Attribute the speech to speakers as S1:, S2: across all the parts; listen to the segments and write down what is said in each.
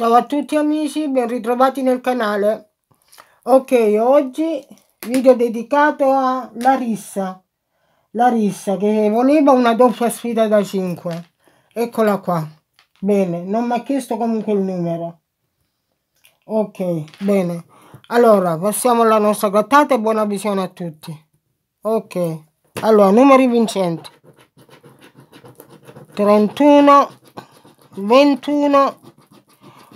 S1: Ciao a tutti amici, ben ritrovati nel canale. Ok, oggi video dedicato a Larissa. Larissa che voleva una doppia sfida da 5. Eccola qua. Bene, non mi ha chiesto comunque il numero. Ok, bene. Allora, passiamo alla nostra grattata e buona visione a tutti. Ok, allora, numeri vincenti. 31, 21,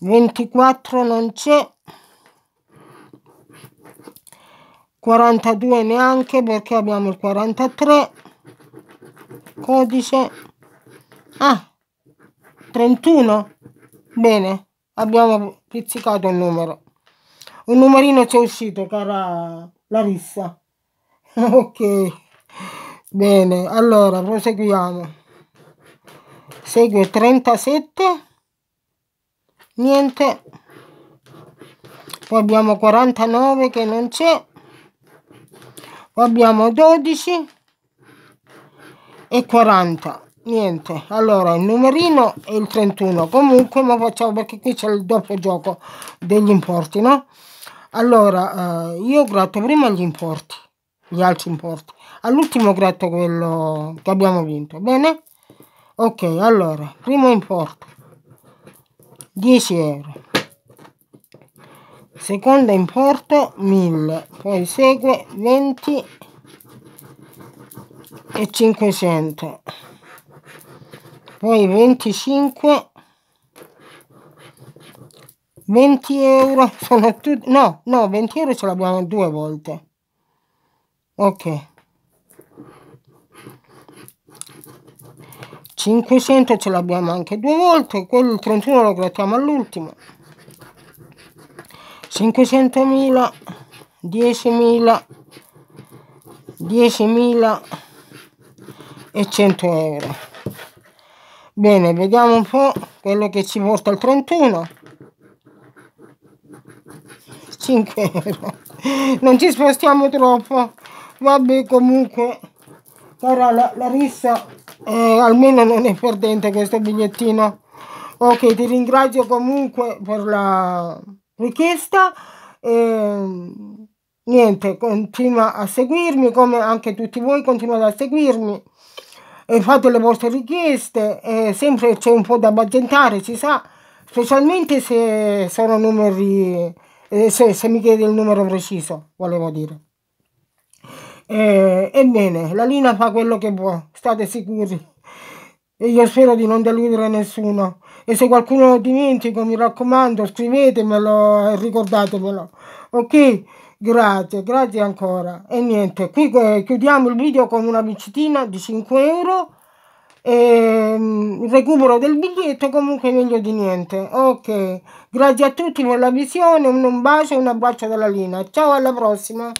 S1: 24 non c'è, 42 neanche perché abbiamo il 43, codice, ah, 31, bene, abbiamo pizzicato il numero. Un numerino c'è uscito, cara Larissa. ok, bene, allora proseguiamo. Segue 37 niente poi abbiamo 49 che non c'è poi abbiamo 12 e 40 niente allora il numerino e il 31 comunque ma facciamo perché qui c'è il doppio gioco degli importi no allora eh, io gratto prima gli importi gli altri importi all'ultimo gratto quello che abbiamo vinto bene ok allora primo importo 10 euro seconda importo 1000 poi segue 20 e 500 poi 25 20 euro sono tutti no no 20 euro ce l'abbiamo due volte ok 500 ce l'abbiamo anche due volte, quello il 31 lo grattiamo all'ultimo. 500.000, 10.000, 10.000 e 100 euro. Bene, vediamo un po' quello che ci porta il 31. 5 euro. Non ci spostiamo troppo. Vabbè, comunque, cara la, la rissa eh, almeno non è perdente questo bigliettino ok ti ringrazio comunque per la richiesta e, ehm, niente continua a seguirmi come anche tutti voi continuate a seguirmi e fate le vostre richieste e sempre c'è un po' da battentare si sa specialmente se sono numeri eh, se, se mi chiede il numero preciso volevo dire eh, e, ebbene, la Lina fa quello che può, state sicuri. E io spero di non deludere nessuno. E se qualcuno lo dimentico, mi raccomando, scrivetemelo e eh, ricordatemelo. Ok? Grazie, grazie ancora. E niente, qui eh, chiudiamo il video con una biciclina di 5 euro. E ehm, il recupero del biglietto comunque meglio di niente. Ok, grazie a tutti per la visione, un bacio e un abbraccio dalla Lina. Ciao, alla prossima.